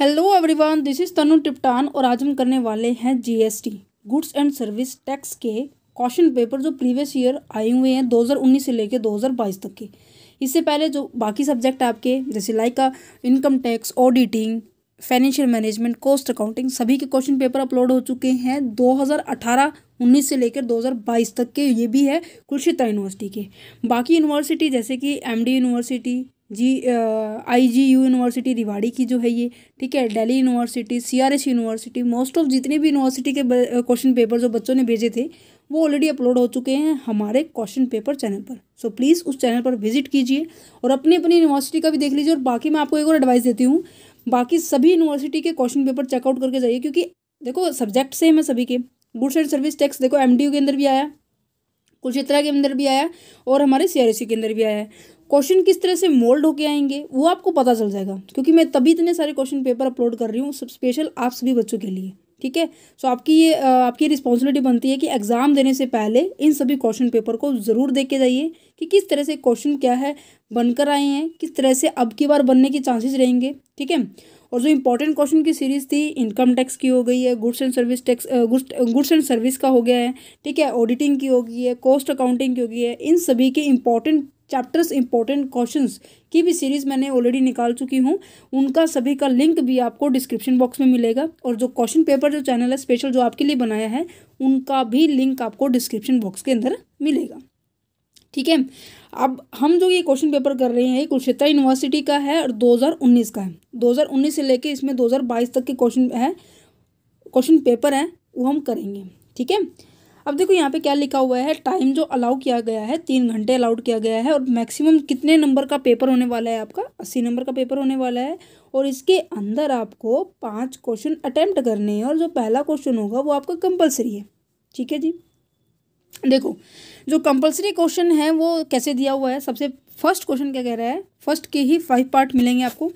Hello everyone this is Tanu टिप्टान और आज हम करने वाले हैं GST goods and service tax के क्वेश्चन पेपर जो प्रीवियस ईयर आए हुए हैं 2019 से लेकर 2022 तक के इससे पहले जो बाकी सब्जेक्ट आपके जैसे लाइक का income tax auditing financial management cost accounting सभी के क्वेश्चन पेपर अपलोड हो चुके हैं 2018 19 से लेकर 2022 तक के ये भी है कुलशिता यूनिवर्सिटी के बाकी यूनिवर्सिटी जैसे कि MD university G I G U university Rewari की जो है ये ठीक है Delhi university C R S university most of जितने भी यूनिवर्सिटी के क्वेश्चन पेपर जो बच्चों ने भेजे थे वो ऑलरेडी अपलोड हो चुके हैं हमारे क्वेश्चन पेपर चैनल पर सो so, प्लीज़ उस चैनल पर विजिट कीजिए और अपनी अपनी यूनिवर्सिटी का भी देख लीजिए और बाकी मैं आपको एक और एडवाइस देती हूँ बाकी सभी यूनिवर्सिटी के क्वेश्चन पेपर चेकआउट करके जाइए क्योंकि देखो सब्जेक्ट सेम है सभी के गुड्स एंड सर्विस टैक्स देखो यू के अंदर भी आया कुलक्षेत्रा के अंदर भी आया और हमारे सी के अंदर भी आया है क्वेश्चन किस तरह से मोल्ड होके आएंगे वो आपको पता चल जाएगा क्योंकि मैं तभी इतने सारे क्वेश्चन पेपर अपलोड कर रही हूँ सब स्पेशल आप सभी बच्चों के लिए ठीक है सो आपकी ये आपकी रिस्पॉन्सिबिलिटी बनती है कि एग्ज़ाम देने से पहले इन सभी क्वेश्चन पेपर को ज़रूर देख के जाइए कि किस तरह से क्वेश्चन क्या है बनकर आए हैं किस तरह से अब की बार बनने के चांसेस रहेंगे ठीक है और जो इंपॉर्टेंट क्वेश्चन की सीरीज़ थी इनकम टैक्स की हो गई है goods and service tax goods and service का हो गया है ठीक है ऑडिटिंग की हो गई है कॉस्ट अकाउंटिंग की हो गई है इन सभी के इंपॉर्टेंट चैप्टर्स इंपॉर्टेंट क्वेश्चन की भी सीरीज़ मैंने ऑलरेडी निकाल चुकी हूँ उनका सभी का लिंक भी आपको डिस्क्रिप्शन बॉक्स में मिलेगा और जो क्वेश्चन पेपर जो चैनल है स्पेशल जो आपके लिए बनाया है उनका भी लिंक आपको डिस्क्रिप्शन बॉक्स के अंदर मिलेगा ठीक है अब हम जो ये क्वेश्चन पेपर कर रहे हैं कुरुक्षेत्र यूनिवर्सिटी का है और 2019 का है 2019 से लेके इसमें 2022 तक के क्वेश्चन है क्वेश्चन पेपर है वो हम करेंगे ठीक है अब देखो यहाँ पे क्या लिखा हुआ है टाइम जो अलाउ किया गया है तीन घंटे अलाउड किया गया है और मैक्सिमम कितने नंबर का पेपर होने वाला है आपका अस्सी नंबर का पेपर होने वाला है और इसके अंदर आपको पाँच क्वेश्चन अटैम्प्ट करने हैं और जो पहला क्वेश्चन होगा वो आपका कंपलसरी है ठीक है जी देखो जो कंपलसरी क्वेश्चन है वो कैसे दिया हुआ है सबसे फर्स्ट क्वेश्चन क्या कह रहा है फर्स्ट के ही फाइव पार्ट मिलेंगे आपको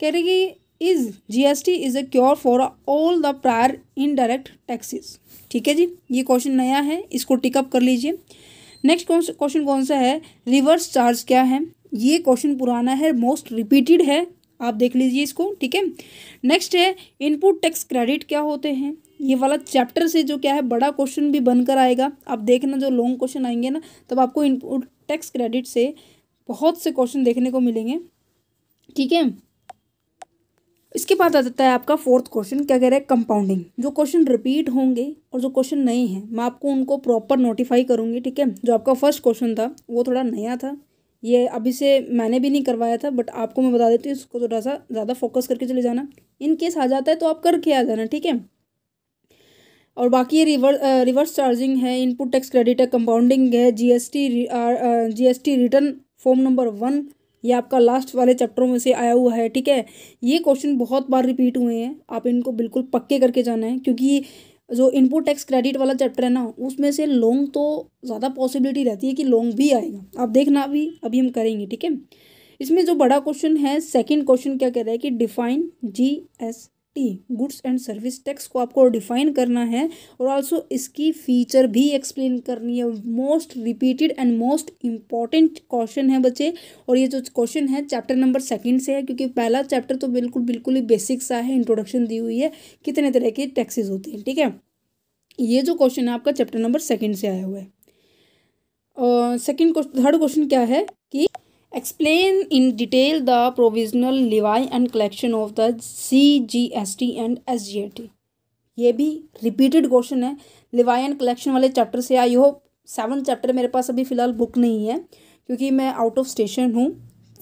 कह रहे कि is GST is a cure for all the prior indirect taxes ठीक है जी ये क्वेश्चन नया है इसको टिकअप कर लीजिए नेक्स्ट क्वेश्चन कौन सा है रिवर्स चार्ज क्या है ये क्वेश्चन पुराना है मोस्ट रिपीटेड है आप देख लीजिए इसको ठीक है नेक्स्ट है इनपुट टैक्स क्रेडिट क्या होते हैं ये वाला चैप्टर से जो क्या है बड़ा क्वेश्चन भी बनकर आएगा आप देखना जो लॉन्ग क्वेश्चन आएंगे ना तब आपको इनपुट टैक्स क्रेडिट से बहुत से क्वेश्चन देखने को मिलेंगे ठीक है इसके बाद आ जाता है आपका फोर्थ क्वेश्चन क्या कह रहा है कंपाउंडिंग जो क्वेश्चन रिपीट होंगे और जो क्वेश्चन नए हैं मैं आपको उनको प्रॉपर नोटिफाई करूँगी ठीक है जो आपका फर्स्ट क्वेश्चन था वो थोड़ा नया था ये अभी से मैंने भी नहीं करवाया था बट आपको मैं बता देती हूँ इसको थोड़ा सा ज़्यादा फोकस करके चले जाना इन केस आ जाता है तो आप करके आ जाना ठीक है और बाकी ये रिवर रिवर्स चार्जिंग है इनपुट टैक्स क्रेडिट है कंपाउंडिंग है GST GST return form number one ये आपका लास्ट वाले चैप्टरों में से आया हुआ है ठीक है ये क्वेश्चन बहुत बार रिपीट हुए हैं आप इनको बिल्कुल पक्के करके जाना है क्योंकि जो इनपुट टैक्स क्रेडिट वाला चैप्टर है ना उसमें से लॉन्ग तो ज़्यादा पॉसिबिलिटी रहती है कि लॉन्ग भी आएगा आप देखना अभी अभी हम करेंगे ठीक है इसमें जो बड़ा क्वेश्चन है सेकंड क्वेश्चन क्या कह रहा है कि define G S T goods and service tax को आपको डिफाइन करना है और ऑल्सो इसकी फीचर भी एक्सप्लेन करनी है most repeated and most important question है बच्चे और ये जो क्वेश्चन है चैप्टर नंबर सेकंड से है क्योंकि पहला चैप्टर तो बिल्कुल बिल्कुल ही बेसिक सा है इंट्रोडक्शन दी हुई है कितने तरह के टैक्सेज होते हैं ठीक है ये जो क्वेश्चन है आपका चैप्टर नंबर सेकेंड से आया हुआ है सेकेंड थर्ड क्वेश्चन क्या है कि Explain in detail the provisional levy and collection of the CGST and SGST. ये भी रिपीटेड क्वेश्चन है लिवाई एंड कलेक्शन वाले चैप्टर से आई हो सेवन चैप्टर मेरे पास अभी फ़िलहाल बुक नहीं है क्योंकि मैं आउट ऑफ स्टेशन हूँ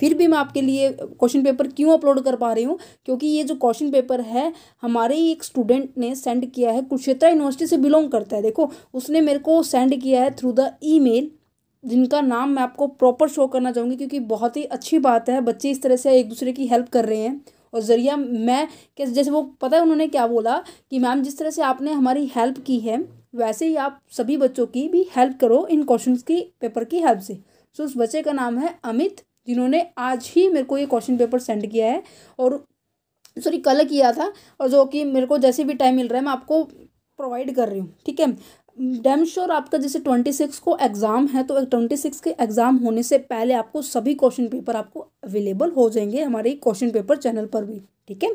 फिर भी मैं आपके लिए क्वेश्चन पेपर क्यों अपलोड कर पा रही हूँ क्योंकि ये जो क्वेश्चन पेपर है हमारे ही एक स्टूडेंट ने सेंड किया है कुरुक्षेत्रा यूनिवर्सिटी से बिलोंग करता है देखो उसने मेरे को सेंड किया है थ्रू द मेल जिनका नाम मैं आपको प्रॉपर शो करना चाहूँगी क्योंकि बहुत ही अच्छी बात है बच्चे इस तरह से एक दूसरे की हेल्प कर रहे हैं और ज़रिया मैं कैसे जैसे वो पता है उन्होंने क्या बोला कि मैम जिस तरह से आपने हमारी हेल्प की है वैसे ही आप सभी बच्चों की भी हेल्प करो इन क्वेश्चन की पेपर की हेल्प से सो उस बच्चे का नाम है अमित जिन्होंने आज ही मेरे को ये क्वेश्चन पेपर सेंड किया है और सॉरी कल किया था और जो कि मेरे को जैसे भी टाइम मिल रहा है मैं आपको प्रोवाइड कर रही हूँ ठीक है डैम श्योर आपका जैसे ट्वेंटी सिक्स को एग्ज़ाम है तो ट्वेंटी सिक्स के एग्ज़ाम होने से पहले आपको सभी क्वेश्चन पेपर आपको अवेलेबल हो जाएंगे हमारे क्वेश्चन पेपर चैनल पर भी ठीक है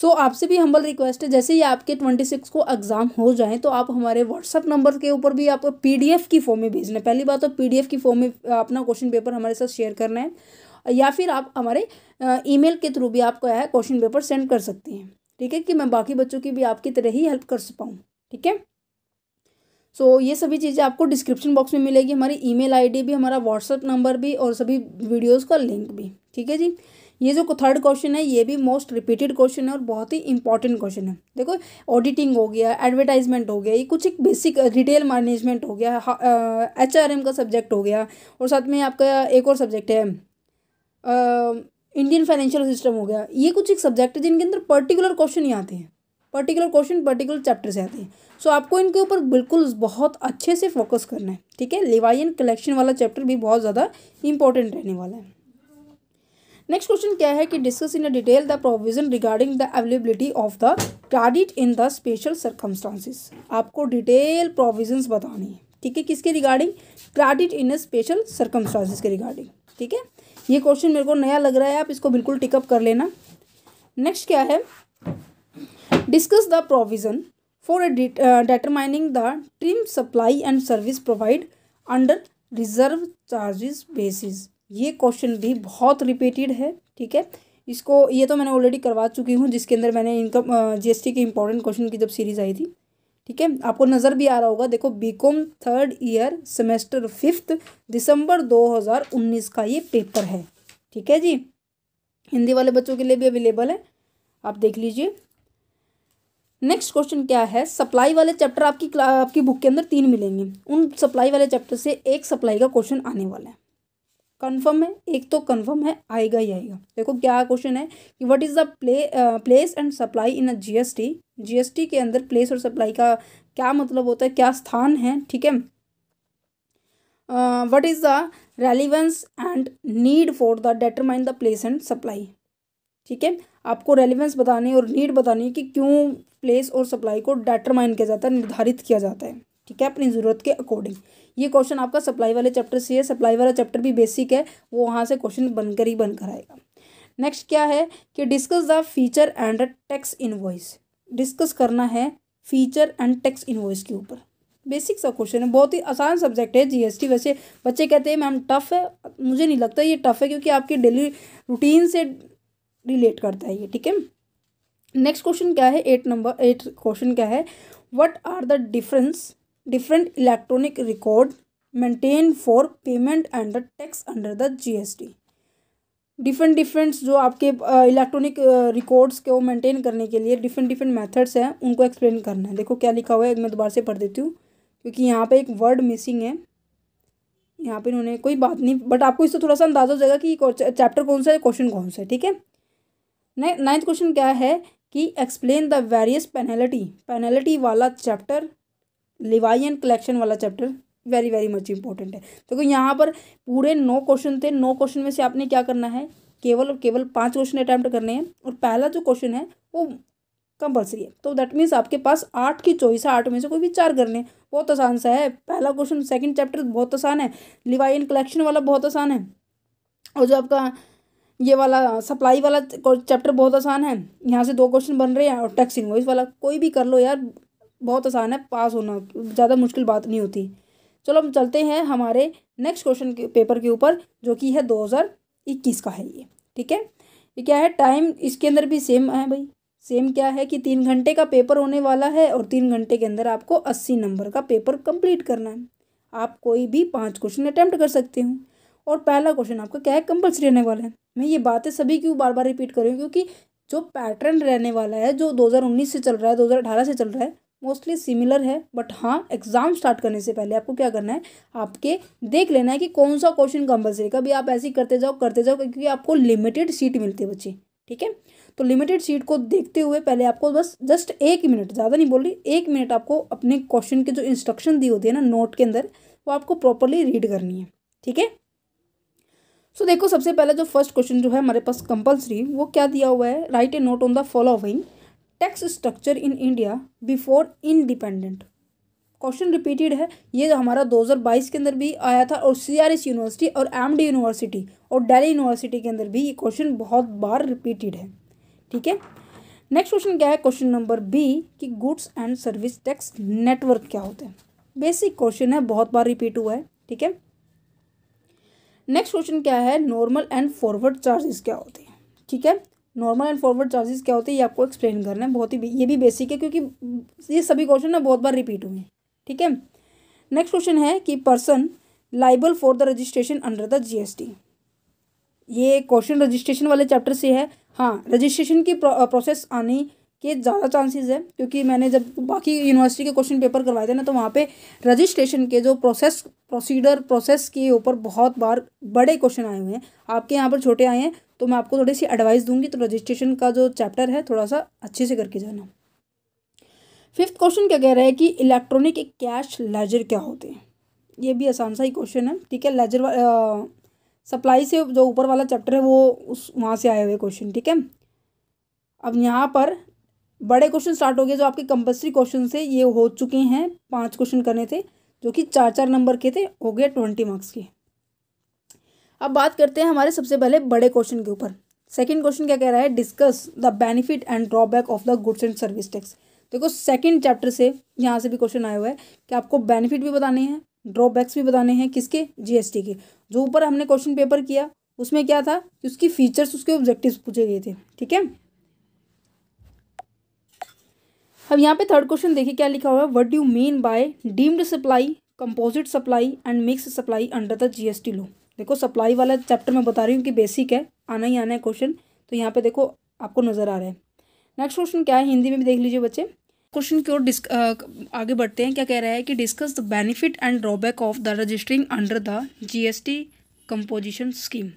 सो आपसे भी हम्बल रिक्वेस्ट है जैसे ही आपके ट्वेंटी सिक्स को एग्ज़ाम हो जाए तो आप हमारे व्हाट्सअप नंबर के ऊपर भी आप पीडीएफ की फॉर्म में भेजना पहली बात तो पीडीएफ की फॉर्म में अपना क्वेश्चन पेपर हमारे साथ शेयर करना है या फिर आप हमारे ईमेल के थ्रू भी आप क्वेश्चन पेपर सेंड कर सकते हैं ठीक है कि मैं बाकी बच्चों की भी आपकी तरह ही हेल्प कर सकाऊँ ठीक है सो so, ये सभी चीज़ें आपको डिस्क्रिप्शन बॉक्स में मिलेगी हमारी ईमेल आईडी भी हमारा व्हाट्सअप नंबर भी और सभी वीडियोस का लिंक भी ठीक है जी ये जो थर्ड क्वेश्चन है ये भी मोस्ट रिपीटेड क्वेश्चन है और बहुत ही इंपॉर्टेंट क्वेश्चन है देखो ऑडिटिंग हो गया एडवर्टाइजमेंट हो गया ये कुछ एक बेसिक रिटेल मैनेजमेंट हो गया एच आर एम का सब्जेक्ट हो गया और साथ में आपका एक और सब्जेक्ट है इंडियन फाइनेंशियल सिस्टम हो गया ये कुछ एक सब्जेक्ट है जिनके अंदर पर्टिकुलर क्वेश्चन ही आते हैं पर्टिकुलर क्वेश्चन पर्टिकुलर चैप्टर से आते हैं सो so, आपको इनके ऊपर बिल्कुल बहुत अच्छे से फोकस करना है ठीक है लिवाइन कलेक्शन वाला चैप्टर भी बहुत ज़्यादा इंपॉर्टेंट रहने वाला है नेक्स्ट क्वेश्चन क्या है कि discuss in detail the provision regarding the availability of the credit in the special circumstances आपको डिटेल प्रोविजन बतानी है ठीक है किसके regarding credit in special circumstances के रिगार्डिंग ठीक है ये क्वेश्चन मेरे को नया लग रहा है आप इसको बिल्कुल टिकअप कर लेना नेक्स्ट क्या है discuss the provision for de uh, determining the trim supply and service provide under reserve charges basis ये क्वेश्चन भी बहुत रिपीटेड है ठीक है इसको ये तो मैंने ऑलरेडी करवा चुकी हूँ जिसके अंदर मैंने इनकम जीएसटी uh, के इंपॉर्टेंट क्वेश्चन की जब सीरीज आई थी ठीक है आपको नज़र भी आ रहा होगा देखो BCom third year semester fifth दिसंबर 2019 का ये पेपर है ठीक है जी हिंदी वाले बच्चों के लिए भी अवेलेबल है आप देख लीजिए नेक्स्ट क्वेश्चन क्या है सप्लाई वाले चैप्टर आपकी आपकी बुक के अंदर तीन मिलेंगे उन सप्लाई वाले चैप्टर से एक सप्लाई का क्वेश्चन आने वाला है कन्फर्म है एक तो कन्फर्म है आएगा ही आएगा देखो क्या क्वेश्चन है कि what is the play place and supply in a GST GST के अंदर प्लेस और सप्लाई का क्या मतलब होता है क्या स्थान है ठीक है what is the relevance and need for the determine the place and supply ठीक है आपको रेलिवेंस बतानी और नीड बतानी कि क्यों प्लेस और सप्लाई को डेटरमाइन किया जाता है निर्धारित किया जाता है ठीक है अपनी ज़रूरत के अकॉर्डिंग ये क्वेश्चन आपका सप्लाई वाले चैप्टर से है सप्लाई वाला चैप्टर भी बेसिक है वो वहाँ से क्वेश्चन बनकर ही बनकर आएगा नेक्स्ट क्या है कि discuss the feature and tax invoice discuss करना है फीचर एंड टैक्स इन्वॉइस के ऊपर बेसिक सा क्वेश्चन है बहुत ही आसान सब्जेक्ट है जीएसटी वैसे बच्चे कहते हैं मैम टफ़ है मुझे नहीं लगता ये टफ़ है क्योंकि आपकी डेली रूटीन से रिलेट करता है ये ठीक है नेक्स्ट क्वेश्चन क्या है एट नंबर एट क्वेश्चन क्या है what are the difference different electronic record maintain for payment and the tax under the GST different different जो आपके इलेक्ट्रॉनिक रिकॉर्ड्स को मेंटेन करने के लिए डिफरेंट डिफरेंट मेथड्स हैं उनको एक्सप्लेन करना है देखो क्या लिखा हुआ है एक मैं दोबारा से पढ़ देती हूँ क्योंकि यहाँ पे एक वर्ड मिसिंग है यहाँ पे इन्होंने कोई बात नहीं बट आपको इससे थोड़ा सा अंदाजा हो जाएगा कि चैप्टर कौन सा है क्वेश्चन कौन सा है ठीक है नाइन्थ क्वेश्चन क्या है कि explain the various penalty penalty वाला चैप्टर लिवाइन कलेक्शन वाला chapter very very much important है देखो तो यहाँ पर पूरे नौ क्वेश्चन थे नौ क्वेश्चन में से आपने क्या करना है केवल और केवल पांच क्वेश्चन अटैम्प्ट करने हैं और पहला जो क्वेश्चन है वो कंपलसरी है तो दैट मीन्स आपके पास आठ की चॉइस है आठ में से कोई भी चार करने बहुत आसान सा है पहला क्वेश्चन सेकंड चैप्टर बहुत आसान है लिवाइन कलेक्शन वाला बहुत आसान है और जो आपका ये वाला सप्लाई वाला चैप्टर बहुत आसान है यहाँ से दो क्वेश्चन बन रहे हैं और टैक्स इनवॉइस वाला कोई भी कर लो यार बहुत आसान है पास होना ज़्यादा मुश्किल बात नहीं होती चलो हम चलते हैं हमारे नेक्स्ट क्वेश्चन के पेपर के ऊपर जो कि है दो हज़ार इक्कीस का है ये ठीक है ये क्या है टाइम इसके अंदर भी सेम है भाई सेम क्या है कि तीन घंटे का पेपर होने वाला है और तीन घंटे के अंदर आपको अस्सी नंबर का पेपर कंप्लीट करना है आप कोई भी पाँच क्वेश्चन अटैम्प्ट कर सकते हो और पहला क्वेश्चन आपका क्या है कंपल्सरी रहने वाला है मैं ये बातें सभी क्यों बार बार रिपीट कर रही हूँ क्योंकि जो पैटर्न रहने वाला है जो 2019 से चल रहा है 2018 से चल रहा है मोस्टली सिमिलर है बट हाँ एग्जाम स्टार्ट करने से पहले आपको क्या करना है आपके देख लेना है कि कौन सा क्वेश्चन कंपलसरी कभी आप ऐसे ही करते जाओ करते जाओ क्योंकि आपको लिमिटेड सीट मिलती है बच्चे ठीक है तो लिमिटेड सीट को देखते हुए पहले आपको बस जस्ट एक मिनट ज़्यादा नहीं बोल रही एक मिनट आपको अपने क्वेश्चन के जो इंस्ट्रक्शन दी होती है ना नोट के अंदर वो आपको प्रॉपरली रीड करनी है ठीक है सो देखो सबसे पहले जो फर्स्ट क्वेश्चन जो है हमारे पास कंपलसरी वो क्या दिया हुआ है write a note on the following tax structure in India before independent question repeated है ये हमारा 2022 के अंदर भी आया था और सी यूनिवर्सिटी और एम यूनिवर्सिटी और डेली यूनिवर्सिटी के अंदर भी ये क्वेश्चन बहुत बार रिपीटेड है ठीक है नेक्स्ट क्वेश्चन क्या है क्वेश्चन नंबर बी कि goods and service tax network क्या होते हैं बेसिक क्वेश्चन है बहुत बार रिपीट हुआ है ठीक है नेक्स्ट क्वेश्चन क्या है नॉर्मल एंड फॉरवर्ड चार्जेस क्या होते हैं ठीक है नॉर्मल एंड फॉरवर्ड चार्जेस क्या होते हैं ये आपको एक्सप्लेन करना है बहुत ही ये भी बेसिक है क्योंकि ये सभी क्वेश्चन ना बहुत बार रिपीट हुए हैं ठीक है नेक्स्ट क्वेश्चन है कि person liable for the registration under the GST ये क्वेश्चन रजिस्ट्रेशन वाले चैप्टर से है हाँ रजिस्ट्रेशन की प्रोसेस आनी के ज़्यादा चांसेस है क्योंकि मैंने जब बाकी यूनिवर्सिटी के क्वेश्चन पेपर करवाए थे ना तो वहाँ पे रजिस्ट्रेशन के जो प्रोसेस प्रोसीडर प्रोसेस के ऊपर बहुत बार बड़े क्वेश्चन आए हुए हैं आपके यहाँ पर छोटे आए हैं तो मैं आपको थोड़ी सी एडवाइस दूंगी तो रजिस्ट्रेशन का जो चैप्टर है थोड़ा सा अच्छे से करके जाना फिफ्थ क्वेश्चन क्या कह रहा है कि इलेक्ट्रॉनिक कैश लेजर क्या होते हैं ये भी आसान सा ही क्वेश्चन है ठीक है लेजर सप्लाई से जो ऊपर वाला चैप्टर है वो उस वहाँ से आए हुए क्वेश्चन ठीक है अब यहाँ पर बड़े क्वेश्चन स्टार्ट हो गए जो आपके कंपल्सरी क्वेश्चन से ये हो चुके हैं पांच क्वेश्चन करने थे जो कि चार चार नंबर के थे हो गए ट्वेंटी मार्क्स के अब बात करते हैं हमारे सबसे पहले बड़े क्वेश्चन के ऊपर सेकंड क्वेश्चन क्या कह रहा है discuss the benefit and drawback of the goods and service tax देखो सेकेंड चैप्टर से यहाँ से भी क्वेश्चन आया हुआ है कि आपको बेनिफिट भी बताने हैं ड्रॉबैक्स भी बताने हैं किसके जीएसटी के जो ऊपर हमने क्वेश्चन पेपर किया उसमें क्या था कि उसकी फीचर्स उसके ऑब्जेक्टिव्स पूछे गए थे ठीक है अब यहाँ पे थर्ड क्वेश्चन देखिए क्या लिखा हुआ है what do mean by deemed supply composite supply and mix supply under the GST law देखो सप्लाई वाला चैप्टर मैं बता रही हूँ कि बेसिक है आना ही आना है क्वेश्चन तो यहाँ पे देखो आपको नज़र आ रहा है नेक्स्ट क्वेश्चन क्या है हिंदी में भी देख लीजिए बच्चे क्वेश्चन की ओर डिस्क आगे बढ़ते हैं क्या कह रहा है कि discuss the benefit and drawback of the registering under the GST composition scheme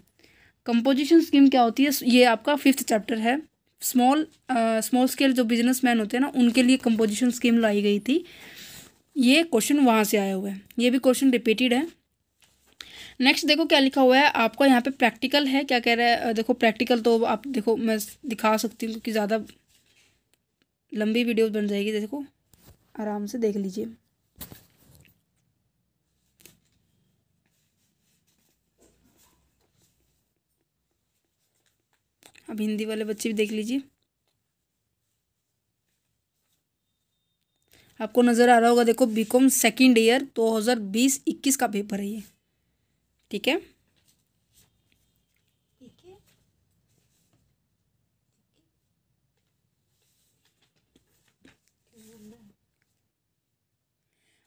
composition scheme क्या होती है ये आपका फिफ्थ चैप्टर है स्मॉल स्मॉल स्केल जो बिजनेसमैन होते हैं ना उनके लिए कंपोजिशन स्कीम लाई गई थी ये क्वेश्चन वहाँ से आया हुआ है ये भी क्वेश्चन रिपीटेड है नेक्स्ट देखो क्या लिखा हुआ है आपका यहाँ पे प्रैक्टिकल है क्या कह रहा है देखो प्रैक्टिकल तो आप देखो मैं दिखा सकती हूँ क्योंकि ज़्यादा लंबी वीडियो बन जाएगी देखो आराम से देख लीजिए अब हिंदी वाले बच्चे भी देख लीजिए आपको नज़र आ रहा होगा देखो बीकॉम कॉम सेकेंड ईयर दो हज़ार बीस इक्कीस का पेपर है ये ठीक है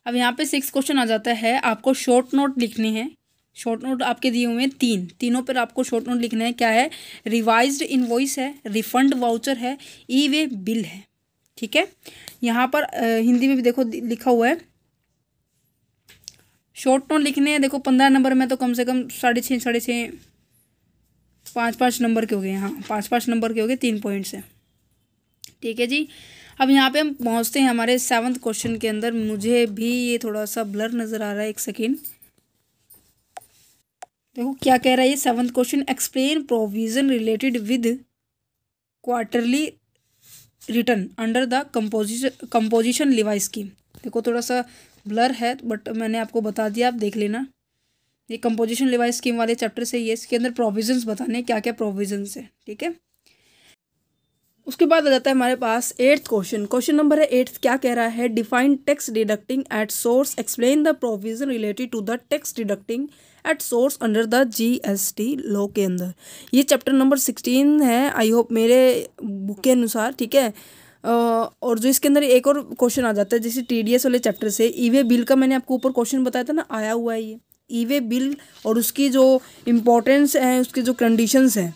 अब यहाँ पे सिक्स क्वेश्चन आ जाता है आपको शॉर्ट नोट लिखनी है शॉर्ट नोट आपके दिए हुए हैं तीन तीनों पर आपको शॉर्ट नोट लिखना है क्या है रिवाइज इनवॉइस है रिफंड वाउचर है ई वे बिल है ठीक है यहाँ पर हिंदी में भी देखो लिखा हुआ है शॉर्ट नोट लिखने हैं देखो पंद्रह नंबर में तो कम से कम साढ़े छः साढ़े छः पाँच पाँच नंबर के हो गए हाँ पाँच पाँच नंबर के हो गए तीन पॉइंट्स हैं ठीक है जी अब यहाँ पे हम पहुँचते हैं हमारे सेवन्थ क्वेश्चन के अंदर मुझे भी ये थोड़ा सा ब्लर नज़र आ रहा है एक सेकेंड देखो क्या कह रहा है ये seventh question explain provision related with quarterly return under the composition composition levy scheme देखो थोड़ा सा ब्लर है बट मैंने आपको बता दिया आप देख लेना ये कंपोजिशन लिवा स्कीम वाले चैप्टर से ये इसके अंदर प्रोविजंस बताने क्या क्या प्रोविजंस है ठीक है उसके बाद आ जाता है हमारे पास एट्थ क्वेश्चन क्वेश्चन नंबर है एट्थ क्या कह रहा है define tax deducting at source explain the provision related to the tax deducting at source under the GST law के अंदर ये चैप्टर नंबर सिक्सटीन है आई होप मेरे बुक के अनुसार ठीक है और जो इसके अंदर एक और क्वेश्चन आ जाता है जैसे एस वाले चैप्टर से ईवे e बिल का मैंने आपको ऊपर क्वेश्चन बताया था ना आया हुआ है ये ईवे e बिल और उसकी जो इम्पोर्टेंस है उसके जो कंडीशंस हैं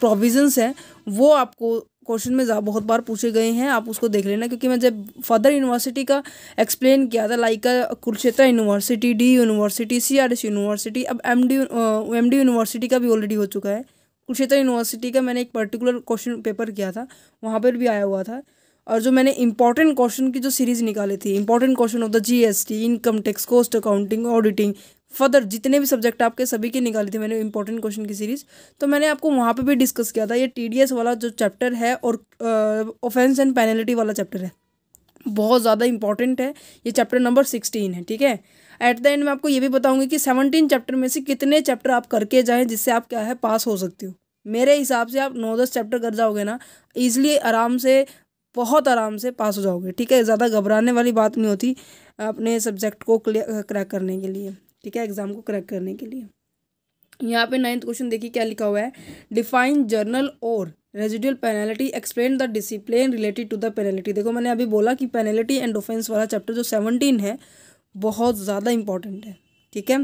प्रोविजंस हैं वो आपको क्वेश्चन में बहुत बार पूछे गए हैं आप उसको देख लेना क्योंकि मैं जब फादर यूनिवर्सिटी का एक्सप्लेन किया था like Kurukshetra university D university C R S university अब M D M D university का भी ऑलरेडी हो चुका है कुरुक्षेत्र यूनिवर्सिटी का मैंने एक पर्टिकुलर क्वेश्चन पेपर किया था वहाँ पर भी आया हुआ था और जो मैंने इंपॉर्टेंट क्वेश्चन की जो सीरीज़ निकाली थी important question of the T income tax cost accounting auditing further जितने भी सब्जेक्ट आपके सभी के निकाली थी मैंने इंपॉर्टेंट क्वेश्चन की सीरीज़ तो मैंने आपको वहाँ पे भी डिस्कस किया था ये टीडीएस वाला जो चैप्टर है और ऑफेंस एंड पेनल्टी वाला चैप्टर है बहुत ज़्यादा इंपॉर्टेंट है ये चैप्टर नंबर सिक्सटीन है ठीक है एट द एंड मैं आपको ये भी बताऊंगी कि सेवनटीन चैप्टर में से कितने चैप्टर आप करके जाएँ जिससे आप क्या है पास हो सकती हो मेरे हिसाब से आप नौ दस चैप्टर कर जाओगे ना ईजिली आराम से बहुत आराम से पास हो जाओगे ठीक है ज़्यादा घबराने वाली बात नहीं होती अपने सब्जेक्ट को क्लियर क्रैक करने के लिए ठीक है एग्ज़ाम को क्रैक करने के लिए यहाँ पे नाइन्थ क्वेश्चन देखिए क्या लिखा हुआ है डिफाइन जर्नल और residual penalty explain the discipline related to the penalty देखो मैंने अभी बोला कि पेनल्टी एंड ऑफेंस वाला चैप्टर जो सेवनटीन है बहुत ज़्यादा इंपॉर्टेंट है ठीक है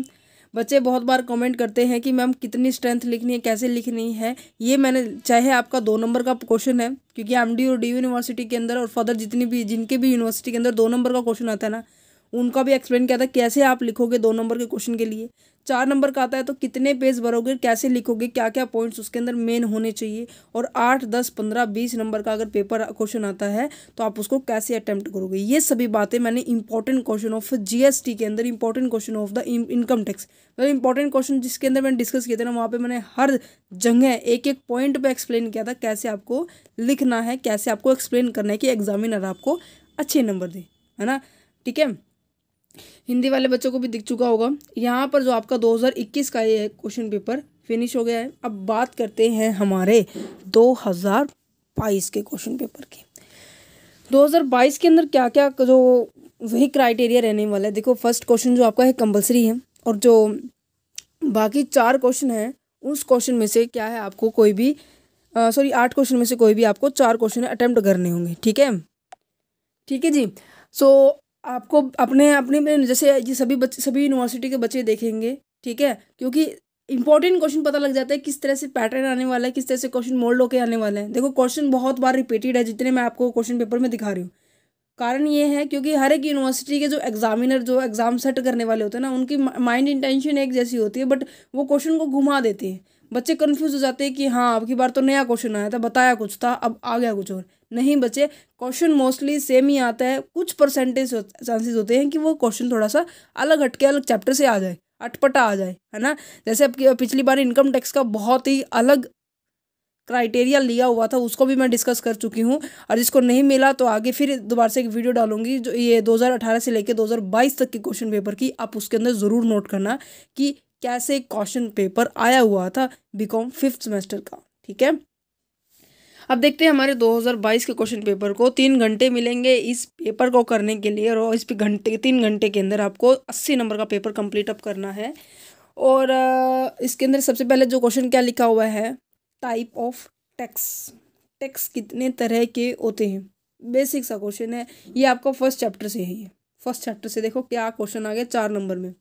बच्चे बहुत बार कमेंट करते हैं कि मैम कितनी स्ट्रेंथ लिखनी है कैसे लिखनी है ये मैंने चाहे आपका दो नंबर का क्वेश्चन है क्योंकि एमडी और डी यूनिवर्सिटी के अंदर और फर्दर जितनी भी जिनके भी यूनिवर्सिटी के अंदर दो नंबर का क्वेश्चन आता है ना उनका भी एक्सप्लेन किया था कैसे आप लिखोगे दो नंबर के क्वेश्चन के लिए चार नंबर का आता है तो कितने पेज भरोगे कैसे लिखोगे क्या क्या पॉइंट्स उसके अंदर मेन होने चाहिए और आठ दस पंद्रह बीस नंबर का अगर पेपर क्वेश्चन आता है तो आप उसको कैसे अटैम्प्ट करोगे ये सभी बातें मैंने इंपॉर्टेंट क्वेश्चन ऑफ जीएसटी के अंदर important question of the income tax मतलब इंपॉर्टेंट क्वेश्चन जिसके अंदर मैंने डिस्कस किया था ना वहाँ पर मैंने हर जगह एक एक पॉइंट पर एक्सप्लेन किया था कैसे आपको लिखना है कैसे आपको एक्सप्लेन करना है कि एग्जामिनर आपको अच्छे नंबर दें है ना ठीक है हिंदी वाले बच्चों को भी दिख चुका होगा यहाँ पर जो आपका 2021 का ये क्वेश्चन पेपर फिनिश हो गया है अब बात करते हैं हमारे 2022 के क्वेश्चन पेपर की 2022 के अंदर क्या क्या जो वही क्राइटेरिया रहने वाला है देखो फर्स्ट क्वेश्चन जो आपका है कंपल्सरी है और जो बाकी चार क्वेश्चन हैं उस क्वेश्चन में से क्या है आपको कोई भी सॉरी आठ क्वेश्चन में से कोई भी आपको चार क्वेश्चन अटैम्प्ट करने होंगे ठीक है ठीक है जी सो so, आपको अपने अपने जैसे ये सभी बच्चे सभी यूनिवर्सिटी के बच्चे देखेंगे ठीक है क्योंकि इंपॉर्टेंट क्वेश्चन पता लग जाता है किस तरह से पैटर्न आने वाला है किस तरह से क्वेश्चन मोल्ड होकर आने वाला है देखो क्वेश्चन बहुत बार रिपीटेड है जितने मैं आपको क्वेश्चन पेपर में दिखा रही हूँ कारण ये है क्योंकि हर एक यूनिवर्सिटी के जो एग्जामिनर जो एग्जाम सेट करने वाले होते हैं ना उनकी माइंड इंटेंशन एक जैसी होती है बट वो क्वेश्चन को घुमा देते हैं बच्चे कन्फ्यूज हो जाते हैं कि हाँ आपकी बार तो नया क्वेश्चन आया था बताया कुछ था अब आ गया कुछ और नहीं बचे क्वेश्चन मोस्टली सेम ही आता है कुछ परसेंटेज चांसेस होते हैं कि वो क्वेश्चन थोड़ा सा अलग हटके अलग चैप्टर से आ जाए अटपटा आ जाए है ना जैसे पिछली बार इनकम टैक्स का बहुत ही अलग क्राइटेरिया लिया हुआ था उसको भी मैं डिस्कस कर चुकी हूँ और जिसको नहीं मिला तो आगे फिर दोबारा से एक वीडियो डालूंगी जो ये 2018 से लेकर 2022 तक के क्वेश्चन पेपर की आप उसके अंदर ज़रूर नोट करना कि कैसे क्वेश्चन पेपर आया हुआ था बीकॉम फिफ्थ सेमेस्टर का ठीक है अब देखते हैं हमारे 2022 के क्वेश्चन पेपर को तीन घंटे मिलेंगे इस पेपर को करने के लिए और इस घंटे तीन घंटे के अंदर आपको अस्सी नंबर का पेपर कंप्लीट अप करना है और इसके अंदर सबसे पहले जो क्वेश्चन क्या लिखा हुआ है टाइप ऑफ टैक्स टैक्स कितने तरह के होते हैं बेसिक सा क्वेश्चन है ये आपका फर्स्ट चैप्टर से है ये फर्स्ट चैप्टर से देखो क्या क्वेश्चन आ गया चार नंबर में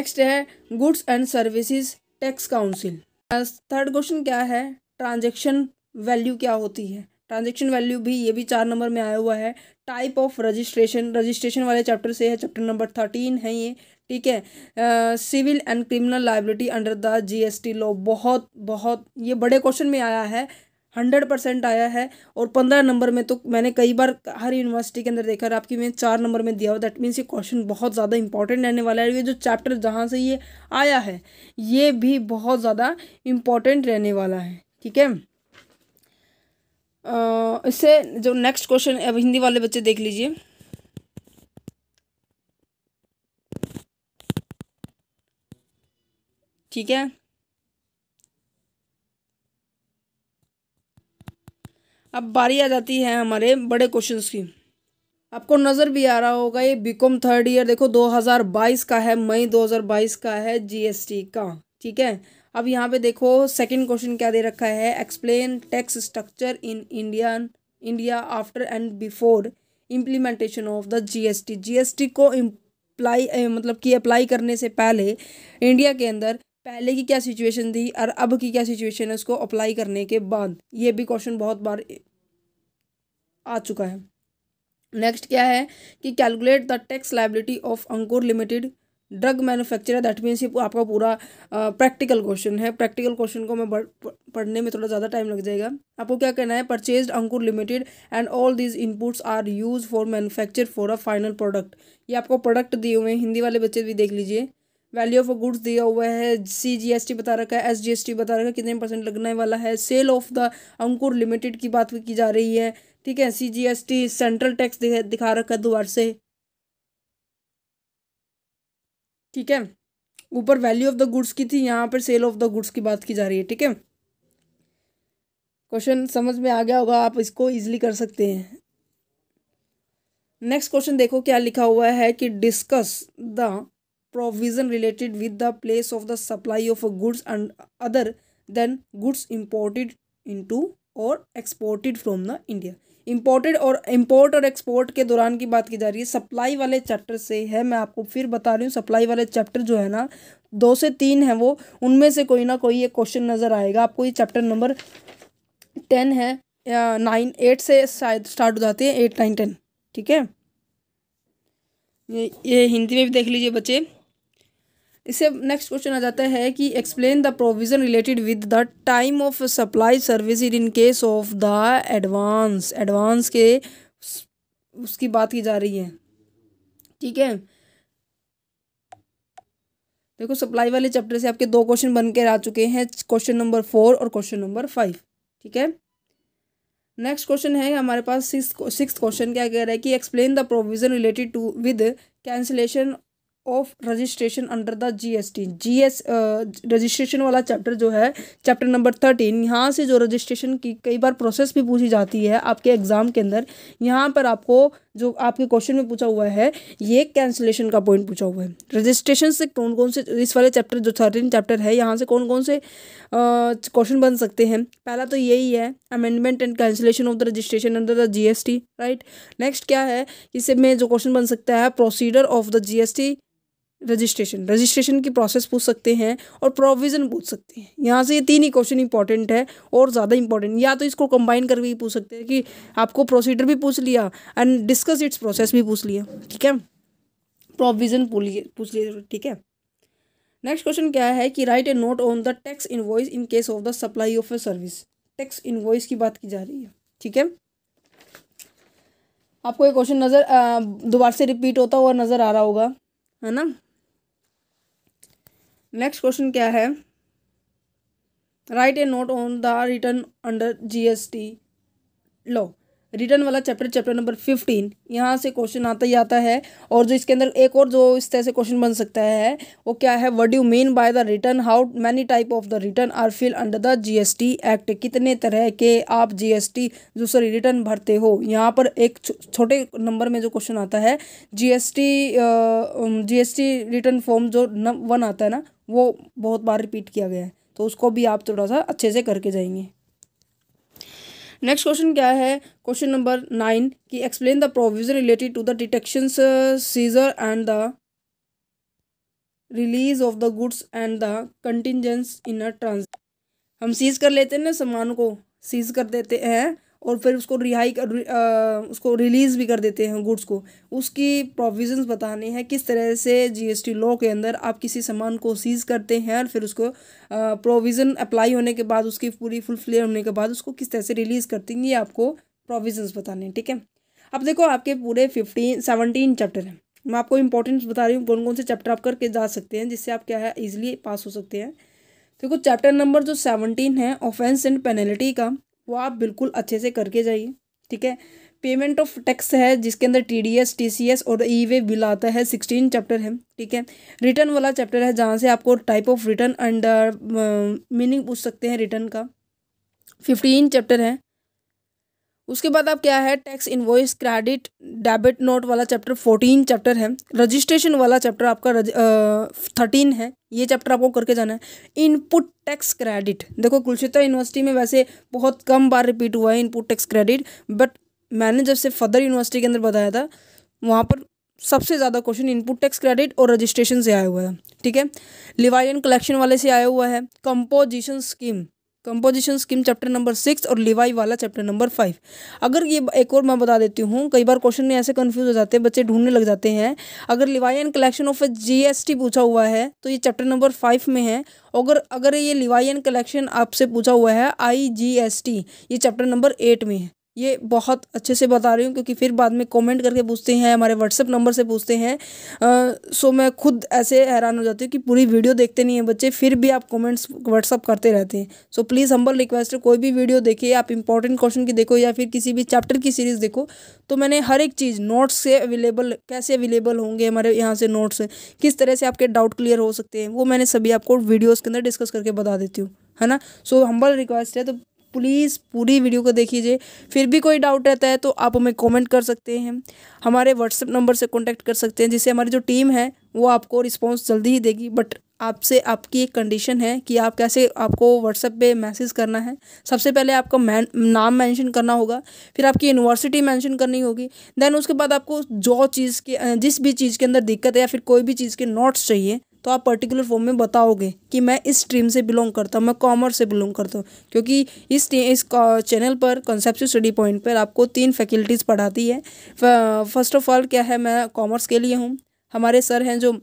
नेक्स्ट है goods and services tax council third question क्या है ट्रांजेक्शन वैल्यू क्या होती है ट्रांजेक्शन वैल्यू भी ये भी चार नंबर में आया हुआ है टाइप ऑफ रजिस्ट्रेशन रजिस्ट्रेशन वाले चैप्टर से है चैप्टर नंबर थर्टीन है ये ठीक है civil and criminal liability under the GST law बहुत बहुत ये बड़े क्वेश्चन में आया है हंड्रेड परसेंट आया है और पंद्रह नंबर में तो मैंने कई बार हर यूनिवर्सिटी के अंदर देखा है आपकी मैंने चार नंबर में दिया हुआ दैट मीन्स ये क्वेश्चन बहुत ज़्यादा इंपॉर्टेंट रहने वाला है ये जो चैप्टर जहाँ से ये आया है ये भी बहुत ज़्यादा इंपॉर्टेंट रहने वाला है ठीक है इससे जो नेक्स्ट क्वेश्चन अब हिंदी वाले बच्चे देख लीजिए ठीक है अब बारी आ जाती है हमारे बड़े क्वेश्चंस की आपको नज़र भी आ रहा होगा ये बीकॉम थर्ड ईयर देखो 2022 का है मई 2022 का है जीएसटी का ठीक है अब यहाँ पे देखो सेकंड क्वेश्चन क्या दे रखा है explain tax structure in Indian India after and before implementation of the GST GST को इम्प्लाई eh, मतलब कि अप्लाई करने से पहले इंडिया के अंदर पहले की क्या सिचुएशन थी और अब की क्या सिचुएशन है उसको अप्लाई करने के बाद ये भी क्वेश्चन बहुत बार आ चुका है नेक्स्ट क्या है कि calculate the tax liability of Ankur Limited drug manufacturer that means ये आपका पूरा प्रैक्टिकल क्वेश्चन है प्रैक्टिकल क्वेश्चन को मैं पढ़ने में थोड़ा ज़्यादा टाइम लग जाएगा आपको क्या कहना है purchase Ankur Limited and all these inputs are use for manufacture for a final product ये आपको प्रोडक्ट दिए हुए हैं हिंदी वाले बच्चे भी देख लीजिए वैल्यू ऑफ गुड्स दिया हुआ है सी जी एस टी बता रखा है एस जी एस टी बता रखा है कितने परसेंट लगने वाला है sale of the Ankur Limited की बात की जा रही है ठीक है C G S T central tax दिखा रखा है दोबारा से ठीक है ऊपर वैल्यू ऑफ द गुड्स की थी यहाँ पर सेल ऑफ द गुड्स की बात की जा रही है ठीक है क्वेश्चन समझ में आ गया होगा आप इसको इजिली कर सकते हैं नेक्स्ट क्वेश्चन देखो क्या लिखा हुआ है कि discuss the provision related with the place of the supply of goods and other than goods imported into और exported from the India imported और इम्पोर्ट और एक्सपोर्ट के दौरान की बात की जा रही है सप्लाई वाले चैप्टर से है मैं आपको फिर बता रही हूँ सप्लाई वाले चैप्टर जो है ना दो से तीन है वो उनमें से कोई ना कोई ये क्वेश्चन नज़र आएगा आपको ये चैप्टर नंबर टेन है या नाइन एट से शायद स्टार्ट हो जाते हैं एट नाइन टेन ठीक है ये ये हिंदी में भी देख लीजिए बच्चे इससे नेक्स्ट क्वेश्चन आ जाता है कि explain the provision related with the time of supply service in case of the advance advance के उसकी बात की जा रही है ठीक है देखो सप्लाई वाले चैप्टर से आपके दो क्वेश्चन बन के आ चुके हैं क्वेश्चन नंबर फोर और क्वेश्चन नंबर फाइव ठीक है नेक्स्ट क्वेश्चन है हमारे पास सिक्स क्वेश्चन क्या कह रहा है कि explain the provision related to with cancellation of registration under the GST GS registration वाला चैप्टर जो है चैप्टर नंबर थर्टीन यहाँ से जो रजिस्ट्रेशन की कई बार प्रोसेस भी पूछी जाती है आपके एग्ज़ाम के अंदर यहाँ पर आपको जो आपके क्वेश्चन में पूछा हुआ है ये कैंसिलेशन का पॉइंट पूछा हुआ है रजिस्ट्रेशन से कौन कौन से इस वाले चैप्टर जो थर्टीन चैप्टर है यहाँ से कौन कौन से क्वेश्चन uh, बन सकते हैं पहला तो यही है amendment and cancellation of the registration under the GST right next क्या है इसमें जो क्वेश्चन बन सकता है procedure of the GST registration registration की प्रोसेस पूछ सकते हैं और प्रोविज़न पूछ सकते हैं यहाँ से ये तीन ही क्वेश्चन इंपॉर्टेंट है और ज़्यादा इंपॉर्टेंट या तो इसको कंबाइन करके भी पूछ सकते हैं कि आपको प्रोसीडर भी पूछ लिया एंड डिस्कस इट्स प्रोसेस भी पूछ लिया ठीक है प्रोविज़न पूछ लिए ठीक है नेक्स्ट क्वेश्चन क्या है कि write a note on the tax invoice in case of the supply of a service tax invoice की बात की जा रही है ठीक है आपको ये क्वेश्चन नज़र दोबारा से रिपीट होता हुआ नज़र आ रहा होगा है ना नेक्स्ट क्वेश्चन क्या है write a note on the return under GST लो रिटर्न वाला चैप्टर चैप्टर नंबर फिफ्टीन यहाँ से क्वेश्चन आता ही आता है और जो इसके अंदर एक और जो इस तरह से क्वेश्चन बन सकता है वो क्या है what you mean by the return how many type of the return are fill under the GST act कितने तरह के आप जीएसटी जो सॉरी रिटर्न भरते हो यहाँ पर एक छोटे नंबर में जो क्वेश्चन आता है G S T return form जो वन आता है ना वो बहुत बार रिपीट किया गया है तो उसको भी आप थोड़ा सा अच्छे से करके जाएंगे नेक्स्ट क्वेश्चन क्या है क्वेश्चन नंबर नाइन कि explain the provision related to the detection seizure and the release of the goods and the contingence in a transit हम सीज कर लेते हैं ना सामान को सीज कर देते हैं और फिर उसको रिहाई कर उसको रिलीज़ भी कर देते हैं गुड्स को उसकी प्रोविजंस बताने हैं किस तरह से जीएसटी लॉ के अंदर आप किसी सामान को सीज़ करते हैं और फिर उसको प्रोविज़न अप्लाई होने के बाद उसकी पूरी फुल फ्लेयर होने के बाद उसको किस तरह से रिलीज़ करते हैं ये आपको प्रोविजंस बताने हैं ठीक है अब देखो आपके पूरे फिफ्टीन सेवनटीन चैप्टर हैं मैं आपको इंपॉर्टेंट्स बता रही हूँ कौन कौन से चैप्टर आप करके जा सकते हैं जिससे आप क्या है ईजिली पास हो सकते हैं देखो चैप्टर नंबर जो सेवनटीन है ऑफेंस एंड पेनल्टी का वो आप बिल्कुल अच्छे से करके जाइए ठीक है पेमेंट ऑफ टैक्स है जिसके अंदर T D S T C S और ई वे बिल आता है सिक्सटीन चैप्टर है ठीक है रिटर्न वाला चैप्टर है जहाँ से आपको type of return under meaning पूछ सकते हैं रिटर्न का फिफ्टीन चैप्टर है उसके बाद आप क्या है tax invoice credit debit note वाला चैप्टर फोर्टीन चैप्टर है रजिस्ट्रेशन वाला चैप्टर आपका थर्टीन है ये चैप्टर आपको करके जाना है इनपुट टैक्स क्रेडिट देखो कुलशिता यूनिवर्सिटी में वैसे बहुत कम बार रिपीट हुआ है इनपुट टैक्स क्रेडिट बट मैंने जब से फदर यूनिवर्सिटी के अंदर बताया था वहाँ पर सबसे ज़्यादा क्वेश्चन इनपुट टैक्स क्रेडिट और रजिस्ट्रेशन से आया हुआ है ठीक है लिवाइन कलेक्शन वाले से आया हुआ है composition scheme composition scheme chapter number six और लिवाई वाला चैप्टर नंबर फाइव अगर ये एक और मैं बता देती हूँ कई बार क्वेश्चन में ऐसे कंफ्यूज हो जाते हैं बच्चे ढूंढने लग जाते हैं अगर levy and collection of GST पूछा हुआ है तो ये चैप्टर नंबर फाइव में है अगर अगर ये लिवाई एंड कलेक्शन आपसे पूछा हुआ है आई ये चैप्टर नंबर एट में है ये बहुत अच्छे से बता रही हूँ क्योंकि फिर बाद में कमेंट करके पूछते हैं हमारे व्हाट्सअप नंबर से पूछते हैं सो मैं खुद ऐसे हैरान हो जाती हूँ कि पूरी वीडियो देखते नहीं है बच्चे फिर भी आप कमेंट्स व्हाट्सअप करते रहते हैं सो प्लीज़ हम्बल रिक्वेस्ट है कोई भी वीडियो देखिए आप इंपॉर्टेंट क्वेश्चन की देखो या फिर किसी भी चैप्टर की सीरीज़ देखो तो मैंने हर एक चीज़ नोट्स से अवेलेबल कैसे अवेलेबल होंगे हमारे यहाँ से नोट्स किस तरह से आपके डाउट क्लियर हो सकते हैं वो मैंने सभी आपको वीडियोज़ के अंदर डिस्कस करके बता देती हूँ है ना सो हम्बल रिक्वेस्ट है तो प्लीज़ पूरी वीडियो को देखीजिए फिर भी कोई डाउट रहता है तो आप हमें कमेंट कर सकते हैं हमारे व्हाट्सएप नंबर से कॉन्टैक्ट कर सकते हैं जिससे हमारी जो टीम है वो आपको रिस्पॉन्स जल्दी ही देगी बट आपसे आपकी एक कंडीशन है कि आप कैसे आपको व्हाट्सएप पे मैसेज करना है सबसे पहले आपका मैन नाम मेंशन करना होगा फिर आपकी यूनिवर्सिटी मेंशन करनी होगी देन उसके बाद आपको जो चीज़ के जिस भी चीज़ के अंदर दिक्कत है या फिर कोई भी चीज़ के नोट्स चाहिए तो आप पर्टिकुलर फॉर्म में बताओगे कि मैं इस स्ट्रीम से बिलोंग करता हूँ मैं कॉमर्स से बिलोंग करता हूँ क्योंकि इस इस चैनल पर कंसेप्चुअल स्टडी पॉइंट पर आपको तीन फैकल्टीज़ पढ़ाती है फर्स्ट ऑफ ऑल क्या है मैं कॉमर्स के लिए हूँ हमारे सर हैं जो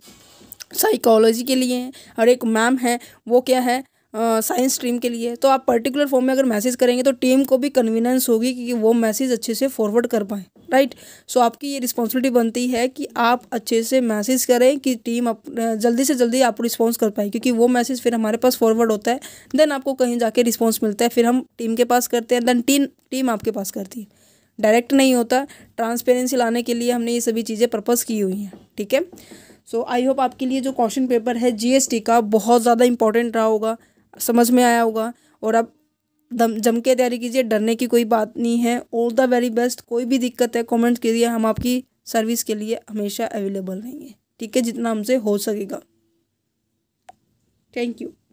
साइकोलॉजी के लिए हैं और एक मैम है वो क्या है साइंस स्ट्रीम के लिए तो आप पर्टिकुलर फॉर्म में अगर मैसेज करेंगे तो टीम को भी कन्वीनियंस होगी कि वो मैसेज अच्छे से फॉरवर्ड कर पाएँ राइट सो आपकी ये रिस्पॉन्सिबिलिटी बनती है कि आप अच्छे से मैसेज करें कि टीम अप जल्दी से जल्दी आप रिस्पॉन्स कर पाए क्योंकि वो मैसेज फिर हमारे पास फॉरवर्ड होता है देन आपको कहीं जाके रिस्पॉन्स मिलता है फिर हम टीम के पास करते हैं देन टीम टीम आपके पास करती है डायरेक्ट नहीं होता ट्रांसपेरेंसी लाने के लिए हमने ये सभी चीज़ें पर्पज़ की हुई हैं ठीक है सो आई होप आपके लिए जो क्वेश्चन पेपर है जीएसटी का बहुत ज़्यादा इंपॉर्टेंट रहा होगा समझ में आया होगा और अब दम जम के तैयारी कीजिए डरने की कोई बात नहीं है ऑल द वेरी बेस्ट कोई भी दिक्कत है कमेंट कीजिए हम आपकी सर्विस के लिए हमेशा अवेलेबल रहेंगे ठीक है जितना हमसे हो सकेगा थैंक यू